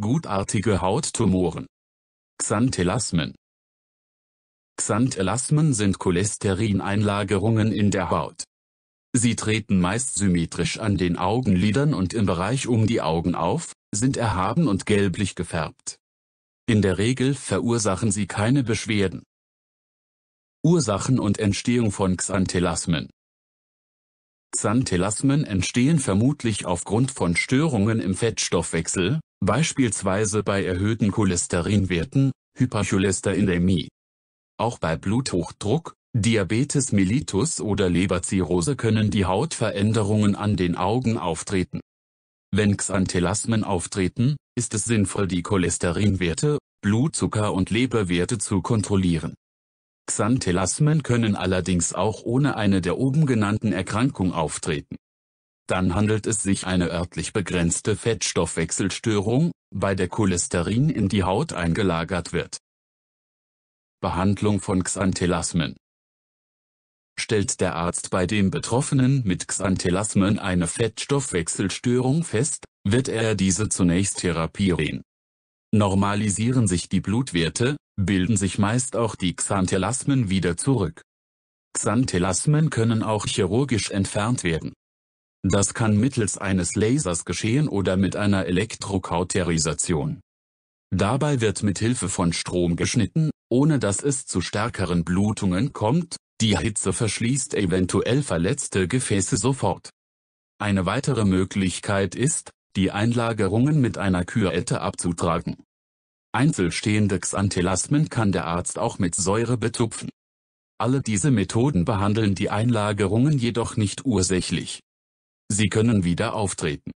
gutartige Hauttumoren. Xanthelasmen Xanthelasmen sind Cholesterineinlagerungen in der Haut. Sie treten meist symmetrisch an den Augenlidern und im Bereich um die Augen auf, sind erhaben und gelblich gefärbt. In der Regel verursachen sie keine Beschwerden. Ursachen und Entstehung von Xanthelasmen Xanthelasmen entstehen vermutlich aufgrund von Störungen im Fettstoffwechsel, beispielsweise bei erhöhten Cholesterinwerten, Hypercholesterinämie. Auch bei Bluthochdruck, Diabetes mellitus oder Leberzirrhose können die Hautveränderungen an den Augen auftreten. Wenn Xanthelasmen auftreten, ist es sinnvoll die Cholesterinwerte, Blutzucker und Leberwerte zu kontrollieren. Xanthelasmen können allerdings auch ohne eine der oben genannten Erkrankung auftreten dann handelt es sich eine örtlich begrenzte Fettstoffwechselstörung, bei der Cholesterin in die Haut eingelagert wird. Behandlung von Xanthelasmen Stellt der Arzt bei dem Betroffenen mit Xanthelasmen eine Fettstoffwechselstörung fest, wird er diese zunächst therapieren. Normalisieren sich die Blutwerte, bilden sich meist auch die Xanthelasmen wieder zurück. Xanthelasmen können auch chirurgisch entfernt werden. Das kann mittels eines Lasers geschehen oder mit einer Elektrokauterisation. Dabei wird mit Hilfe von Strom geschnitten, ohne dass es zu stärkeren Blutungen kommt, die Hitze verschließt eventuell verletzte Gefäße sofort. Eine weitere Möglichkeit ist, die Einlagerungen mit einer Kühlette abzutragen. Einzelstehende Xanthelasmen kann der Arzt auch mit Säure betupfen. Alle diese Methoden behandeln die Einlagerungen jedoch nicht ursächlich. Sie können wieder auftreten